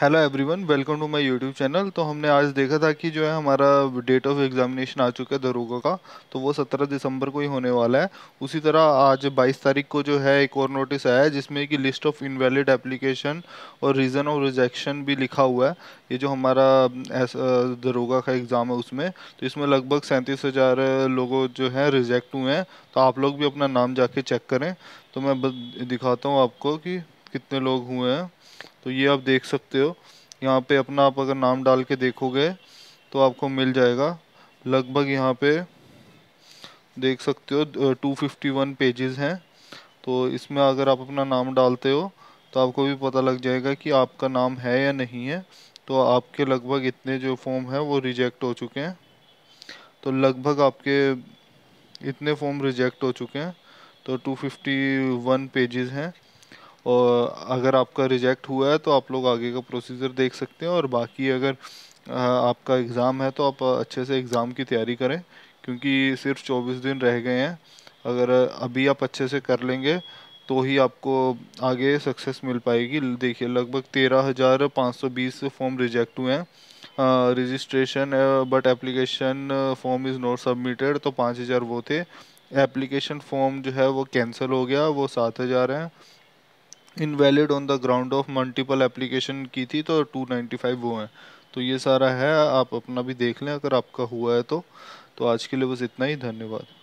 hello everyone welcome to my YouTube channel तो हमने आज देखा था कि जो है हमारा डेट ऑफ एग्जामिनेशन आ चुका है दरोगा का तो वो 17 दिसंबर को ही होने वाला है उसी तरह आज 22 तारीख को जो है एक और नोटिस आया है जिसमें कि लिस्ट ऑफ इनवैलिड एप्लीकेशन और रीज़न ऑफ रिजेक्शन भी लिखा हुआ है ये जो हमारा दरोगा का एग्ज़ाम है उसमें तो इसमें लगभग सैंतीस लोगों जो हैं रिजेक्ट हुए हैं तो आप लोग भी अपना नाम जाके चेक करें तो मैं दिखाता हूँ आपको कि कितने लोग हुए हैं तो ये आप देख सकते हो यहाँ पे अपना आप अगर नाम डाल के देखोगे तो आपको मिल जाएगा लगभग यहाँ पे देख सकते हो 251 पेजेस हैं तो इसमें अगर आप अपना नाम डालते हो तो आपको भी पता लग जाएगा कि आपका नाम है या नहीं है तो आपके लगभग इतने जो फॉर्म हैं वो रिजेक्ट हो चुके हैं तो लगभग आपके इतने फॉर्म रिजेक्ट हो चुके हैं तो 251 पेजेस हैं और अगर आपका रिजेक्ट हुआ है तो आप लोग आगे का प्रोसीजर देख सकते हैं और बाकी अगर आपका एग्ज़ाम है तो आप अच्छे से एग्ज़ाम की तैयारी करें क्योंकि सिर्फ 24 दिन रह गए हैं अगर अभी आप अच्छे से कर लेंगे तो ही आपको आगे सक्सेस मिल पाएगी देखिए लगभग तेरह हज़ार पाँच सौ बीस फॉर्म रिजेक्ट हुए हैं registration but application form is not submitted तो पाँच हज़ार वो थे एप्लीकेशन फॉर्म जो है वो कैंसिल हो गया वो सात हज़ार हैं invalid on the ground of multiple application की थी तो 295 वो हैं तो ये सारा है आप अपना भी देख लें अगर आपका हुआ है तो तो आज के लिए बस इतना ही धन्यवाद